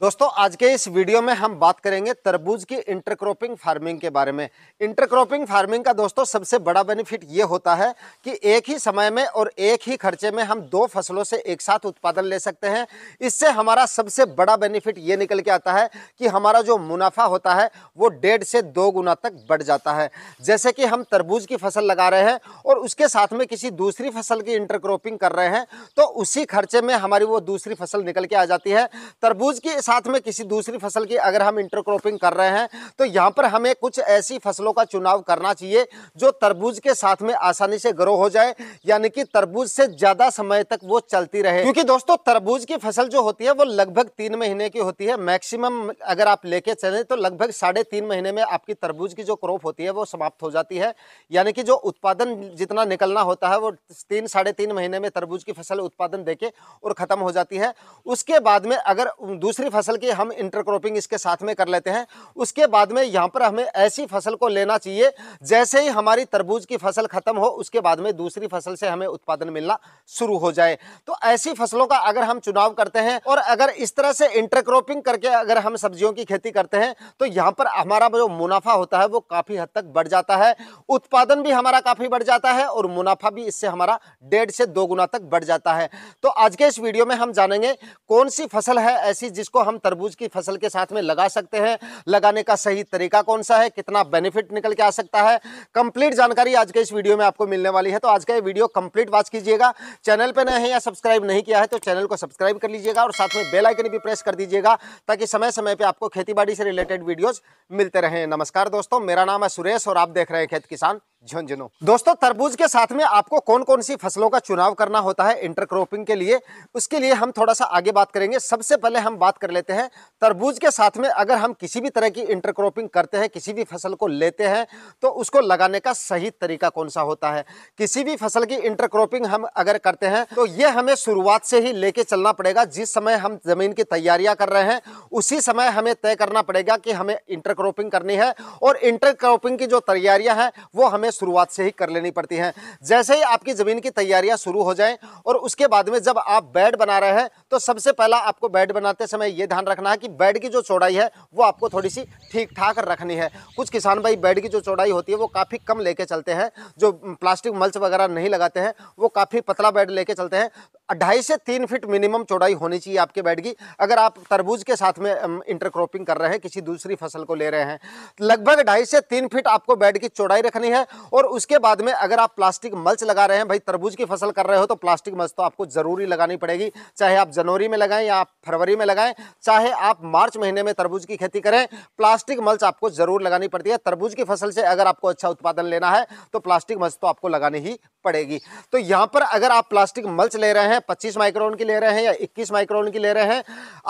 दोस्तों आज के इस वीडियो में हम बात करेंगे तरबूज की इंटरक्रॉपिंग फार्मिंग के बारे में इंटरक्रॉपिंग फार्मिंग का दोस्तों सबसे बड़ा बेनिफिट ये होता है कि एक ही समय में और एक ही खर्चे में हम दो फसलों से एक साथ उत्पादन ले सकते हैं इससे हमारा सबसे बड़ा बेनिफिट ये निकल के आता है कि हमारा जो मुनाफा होता है वो डेढ़ से दो गुना तक बढ़ जाता है जैसे कि हम तरबूज की फसल लगा रहे हैं और उसके साथ में किसी दूसरी फसल की इंटरक्रॉपिंग कर रहे हैं तो उसी खर्चे में हमारी वो दूसरी फसल निकल के आ जाती है तरबूज की साथ में किसी दूसरी फसल की अगर हम इंटरक्रॉपिंग कर रहे हैं तो यहाँ पर हमें कुछ ऐसी फसलों का चुनाव करना चाहिए जो तरबूज के साथ में आसानी से ग्रो हो जाए यानी कि तरबूज से ज़्यादा समय तक वो चलती रहे क्योंकि दोस्तों तरबूज की फसल जो होती है वो लगभग तीन महीने की होती है मैक्सिमम अगर आप लेके चले तो लगभग साढ़े तीन महीने में आपकी तरबूज की जो क्रॉप होती है वो समाप्त हो जाती है यानी कि जो उत्पादन जितना निकलना होता है वो तीन साढ़े तीन महीने में तरबूज की फसल उत्पादन देके और ख़त्म हो जाती है उसके बाद में अगर दूसरी फसल की हम इंटरक्रॉपिंग इसके साथ में कर लेते हैं उसके बाद में यहाँ पर हमें ऐसी फसल को लेना चाहिए जैसे ही हमारी तरबूज की फसल खत्म हो उसके बाद में दूसरी फसल से हमें उत्पादन मिलना शुरू हो जाए तो ऐसी फसलों का अगर हम चुनाव करते हैं और अगर इस तरह से इंटरक्रॉपिंग करके अगर हम सब्जियों की खेती करते हैं तो यहाँ पर हमारा जो मुनाफा होता है वो काफ़ी हद तक बढ़ जाता है उत्पादन भी हमारा काफ़ी बढ़ जाता है और मुनाफा भी इससे हमारा डेढ़ से दो गुना तक बढ़ जाता है तो आज के इस वीडियो में हम जानेंगे कौन सी फसल है ऐसी जिसको हम तरबूज की फसल के साथ में लगा सकते हैं लगाने का सही तरीका कौन सा है कितना बेनिफिट निकल के आ सकता है कंप्लीट जानकारी आज के इस वीडियो में आपको मिलने वाली है तो आज का ये वीडियो कंप्लीट वॉच कीजिएगा चैनल पर नए हैं या सब्सक्राइब नहीं किया है तो चैनल को सब्सक्राइब कर लीजिएगा और साथ में बेलाइकन भी प्रेस कर दीजिएगा ताकि समय समय पर आपको खेती से रिलेटेड वीडियोज़ मिलते रहे नमस्कार दोस्तों मेरा नाम है सुरेश और आप देख रहे हैं खेत किसान झुंझुनू दोस्तों तरबूज के साथ में आपको कौन कौन सी फसलों का चुनाव करना होता है इंटरक्रॉपिंग के लिए उसके लिए हम थोड़ा सा आगे बात करेंगे सबसे पहले हम बात कर लेते हैं तरबूज के साथ में अगर हम किसी भी तरह की इंटरक्रॉपिंग करते हैं किसी भी फसल को लेते हैं तो उसको लगाने का सही तरीका कौन सा होता है किसी भी फसल की इंटरक्रॉपिंग हम अगर करते हैं तो ये हमें शुरुआत से ही लेके चलना पड़ेगा जिस समय हम जमीन की तैयारियां कर रहे हैं उसी समय हमें तय करना पड़ेगा कि हमें इंटरक्रॉपिंग करनी है और इंटरक्रॉपिंग की जो तैयारियां हैं वो हमें शुरुआत से ही कर लेनी पड़ती हैं जैसे ही आपकी ज़मीन की तैयारियां शुरू हो जाएं और उसके बाद में जब आप बेड बना रहे हैं तो सबसे पहला आपको बेड बनाते समय ये ध्यान रखना है कि बेड की जो चौड़ाई है वो आपको थोड़ी सी ठीक ठाक रखनी है कुछ किसान भाई बेड की जो चौड़ाई होती है वो काफ़ी कम लेके चलते हैं जो प्लास्टिक मल्च वगैरह नहीं लगाते हैं वो काफ़ी पतला बेड लेके चलते हैं ढाई से तीन फीट मिनिमम चौड़ाई होनी चाहिए आपके बेड की अगर आप तरबूज के साथ में इंटरक्रॉपिंग कर रहे हैं किसी दूसरी फसल को ले रहे हैं लगभग ढाई से तीन फीट आपको बेड की चौड़ाई रखनी है और उसके बाद में अगर आप प्लास्टिक मल्च लगा रहे हैं भाई तरबूज की फसल कर रहे हो तो प्लास्टिक मल्च तो आपको ज़रूरी लगानी पड़ेगी चाहे आप जनवरी में लगाएं या आप फरवरी में लगाएं चाहे आप मार्च महीने में तरबूज की खेती करें प्लास्टिक मल्च आपको ज़रूर लगानी पड़ती है तरबूज की फसल से अगर आपको अच्छा उत्पादन लेना है तो प्लास्टिक मल्च तो आपको लगानी ही पड़ेगी तो यहाँ पर अगर आप प्लास्टिक मल्च ले रहे हैं हैं पच्चीस माइक्रोन की ले रहे हैं या इक्कीस माइक्रोन की ले रहे हैं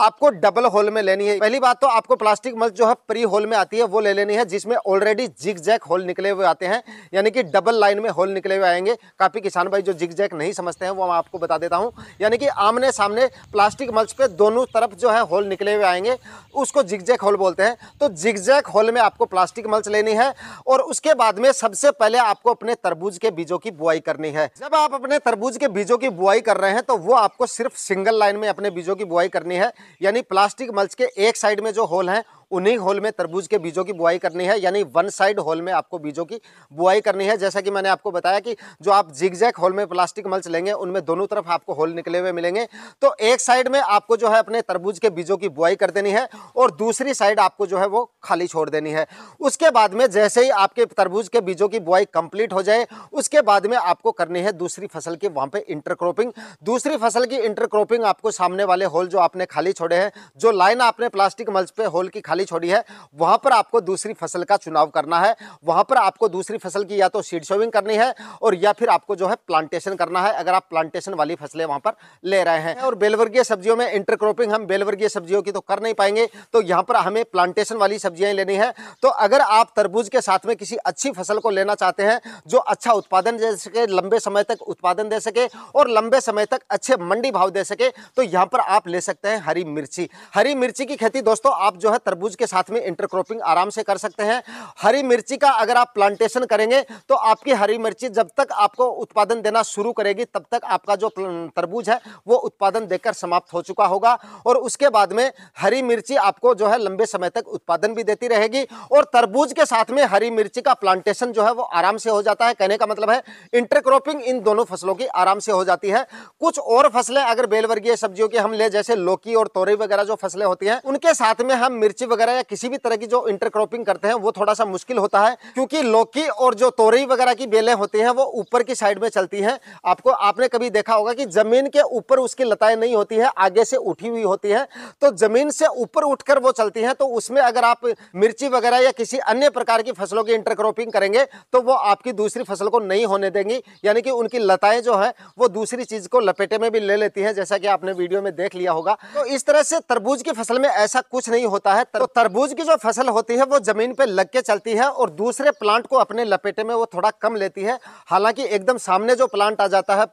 आपको डबल होल में लेनी है पहली बात तो आपको प्लास्टिक मल्च जो है प्री होल में आती है वो ले लेनी है जिसमें ऑलरेडी जिग जैक होल निकले हुए आते हैं यानी कि डबल लाइन में होल निकले हुए आएंगे काफ़ी किसान भाई जो जिग जैक नहीं समझते हैं वो मैं आपको बता देता हूँ यानी कि आमने सामने प्लास्टिक मल्च पे दोनों तरफ जो है होल निकले हुए आएंगे उसको जिग जैक होल बोलते हैं तो जिग जैक होल में आपको प्लास्टिक मल्च लेनी है और उसके बाद में सबसे पहले आपको अपने तरबूज के बीजों की बुआई करनी है जब आप अपने तरबूज के बीजों की बुआई कर रहे हैं तो वो आपको सिर्फ सिंगल लाइन में अपने बीजों की बुआई करनी है यानी प्लास्टिक मल्च के एक साइड में जो होल हैं उन्हीं होल में तरबूज के बीजों की बुआई करनी है यानी वन साइड होल में आपको बीजों की बुआई करनी है जैसा कि मैंने आपको बताया कि जो आप जैक होल में प्लास्टिक मल्च लेंगे उनमें दोनों तरफ आपको होल निकले हुए मिलेंगे तो एक साइड में आपको जो है अपने तरबूज के बीजों की बुआई कर देनी है और दूसरी साइड आपको जो है वो खाली छोड़ देनी है उसके बाद में जैसे ही आपके तरबूज के बीजों की बुआई कंप्लीट हो जाए उसके बाद में आपको करनी है दूसरी फसल की वहां पे इंटरक्रॉपिंग दूसरी फसल की इंटरक्रॉपिंग आपको सामने वाले होल जो आपने खाली छोड़े हैं जो लाइन आपने प्लास्टिक मल्च पे होल की खाली खाली छोड़ी है वहां पर आपको दूसरी फसल का चुनाव करना है वहां पर आपको दूसरी फसल की या तो सीड शोविंग करनी है और या फिर आपको जो है प्लांटेशन करना है अगर आप प्लांटेशन वाली फसलें वहां पर ले रहे हैं और बेलवर्गीय सब्जियों में इंटरक्रॉपिंग हम बेलवर्गीय सब्जियों की तो कर नहीं पाएंगे तो यहाँ पर हमें प्लांटेशन वाली सब्जियां लेनी है तो अगर आप तरबूज के साथ में किसी अच्छी फसल को लेना चाहते हैं जो अच्छा उत्पादन दे सके लंबे समय तक उत्पादन दे सके और लंबे समय तक अच्छे मंडी भाव दे सके तो यहाँ पर आप ले सकते हैं हरी मिर्ची हरी मिर्ची की खेती दोस्तों आप जो है तरबूज तरबूज के साथ में इंटरक्रॉपिंग आराम से कर सकते हैं हरी मिर्ची का अगर आप प्लांटेशन करेंगे तो आपकी हरी मिर्ची जब तक आपको उत्पादन देना शुरू करेगी तब तक आपका जो तरबूज है वो उत्पादन देकर समाप्त हो चुका होगा और उसके बाद में हरी मिर्ची आपको जो है लंबे समय तक उत्पादन भी देती रहेगी और तरबूज के साथ में हरी मिर्ची का प्लांटेशन जो है वो आराम से हो जाता है कहने का मतलब है इंटरक्रॉपिंग इन दोनों फसलों की आराम से हो जाती है कुछ और फसलें अगर बेलवर्गीय सब्जियों की हम ले जैसे लौकी और तोरी वगैरह जो फसलें होती हैं उनके साथ में हम मिर्ची वगैरह या किसी भी तरह की जो इंटरक्रॉपिंग करते हैं वो थोड़ा सा मुश्किल होता है क्योंकि लौकी और जो तोरई वगैरह की बेलें होती हैं वो ऊपर की साइड में चलती हैं आपको आपने कभी देखा होगा कि जमीन के ऊपर उसकी लताएं नहीं होती है आगे से उठी हुई होती है तो जमीन से ऊपर उठकर वो चलती हैं तो उसमें अगर आप मिर्ची वगैरह या किसी अन्य प्रकार की फसलों की इंटरक्रॉपिंग करेंगे तो वो आपकी दूसरी फसल को नहीं होने देंगी यानी कि उनकी लताएं जो है वो दूसरी चीज को लपेटे में भी ले लेती है जैसा कि आपने वीडियो में देख लिया होगा तो इस तरह से तरबूज की फसल में ऐसा कुछ नहीं होता है तो तरबूज की जो फसल होती है वो ज़मीन पे लग के चलती है और दूसरे प्लांट को अपने लपेटे में वो थोड़ा कम लेती है हालांकि एकदम सामने जो प्लांट आ जाता है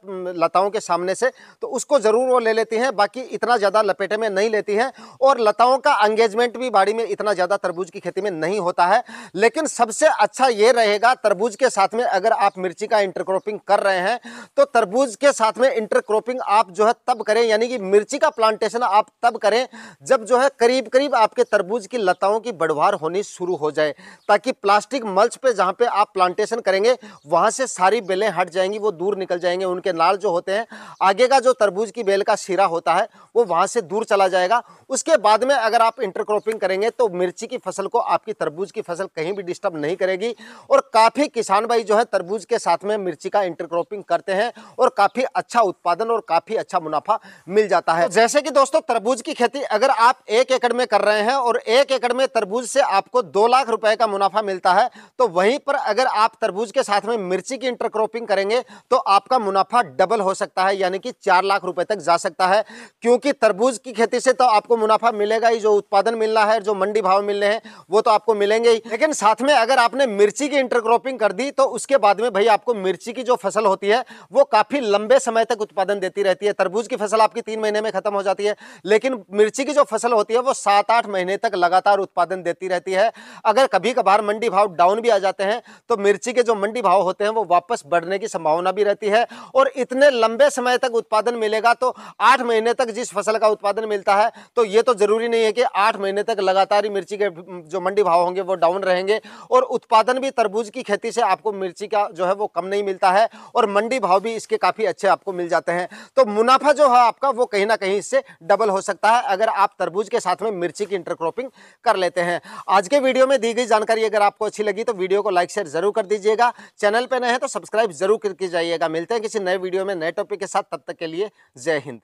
लताओं के सामने से तो उसको ज़रूर वो ले लेती हैं बाकी इतना ज़्यादा लपेटे में नहीं लेती हैं और लताओं का एंगेजमेंट भी बाड़ी में इतना ज़्यादा तरबूज की खेती में नहीं होता है लेकिन सबसे अच्छा ये रहेगा तरबूज के साथ में अगर आप मिर्ची का इंटरक्रॉपिंग कर रहे हैं तो तरबूज के साथ में इंटरक्रॉपिंग आप जो है तब करें यानी कि मिर्ची का प्लांटेशन आप तब करें जब जो है करीब करीब आपके तरबूज तरबूज की लताओं की बढ़वार होनी शुरू हो जाए ताकि प्लास्टिक मल्च पे जहाँ पे आप प्लांटेशन करेंगे वहाँ से सारी बेलें हट जाएंगी वो दूर निकल जाएंगे उनके नाल जो होते हैं आगे का जो तरबूज की बेल का शीरा होता है वो वहाँ से दूर चला जाएगा उसके बाद में अगर आप इंटरक्रॉपिंग करेंगे तो मिर्ची की फसल को आपकी तरबूज की फसल कहीं भी डिस्टर्ब नहीं करेगी और काफ़ी किसान भाई जो है तरबूज के साथ में मिर्ची का इंटरक्रॉपिंग करते हैं और काफ़ी अच्छा उत्पादन और काफ़ी अच्छा मुनाफा मिल जाता है जैसे कि दोस्तों तरबूज की खेती अगर आप एक एकड़ में कर रहे हैं और एक एकड़ में तरबूज से आपको दो लाख रुपए का मुनाफा मिलता है तो वहीं पर अगर आप तरबूज के साथ में मिर्ची की इंटरक्रॉपिंग करेंगे तो आपका मुनाफा डबल हो सकता है यानी कि चार लाख रुपए तक जा सकता है क्योंकि तरबूज की खेती से तो आपको मुनाफा मिलेगा ही जो उत्पादन मिलना है जो मंडी भाव मिलने हैं वो तो आपको मिलेंगे ही लेकिन साथ में अगर आपने मिर्ची की इंटरक्रॉपिंग कर दी तो उसके बाद में भाई आपको मिर्ची की जो फसल होती है वो काफी लंबे समय तक उत्पादन देती रहती है तरबूज की फसल आपकी तीन महीने में खत्म हो जाती है लेकिन मिर्ची की जो फसल होती है वो सात आठ महीने तक लगातार उत्पादन देती रहती है अगर कभी कभार मंडी भाव डाउन भी आ जाते हैं तो मिर्ची के जो मंडी भाव होते हैं वो वापस बढ़ने की संभावना भी रहती है और इतने लंबे समय तक उत्पादन मिलेगा तो आठ महीने तक जिस फसल का उत्पादन मिलता है तो ये तो जरूरी नहीं है कि आठ महीने तक लगातार ही मिर्ची के जो मंडी भाव होंगे वो डाउन रहेंगे और उत्पादन भी तरबूज की खेती से आपको मिर्ची का जो है वो कम नहीं मिलता है और मंडी भाव भी इसके काफ़ी अच्छे आपको मिल जाते हैं तो मुनाफा जो है आपका वो कहीं ना कहीं इससे डबल हो सकता है अगर आप तरबूज के साथ में मिर्ची की इंटरक्रॉपिंग शॉपिंग कर लेते हैं आज के वीडियो में दी गई जानकारी अगर आपको अच्छी लगी तो वीडियो को लाइक शेयर जरूर कर दीजिएगा चैनल पर नए हैं तो सब्सक्राइब जरूर करके जाइएगा मिलते हैं किसी नए वीडियो में नए टॉपिक के साथ तब तक के लिए जय हिंद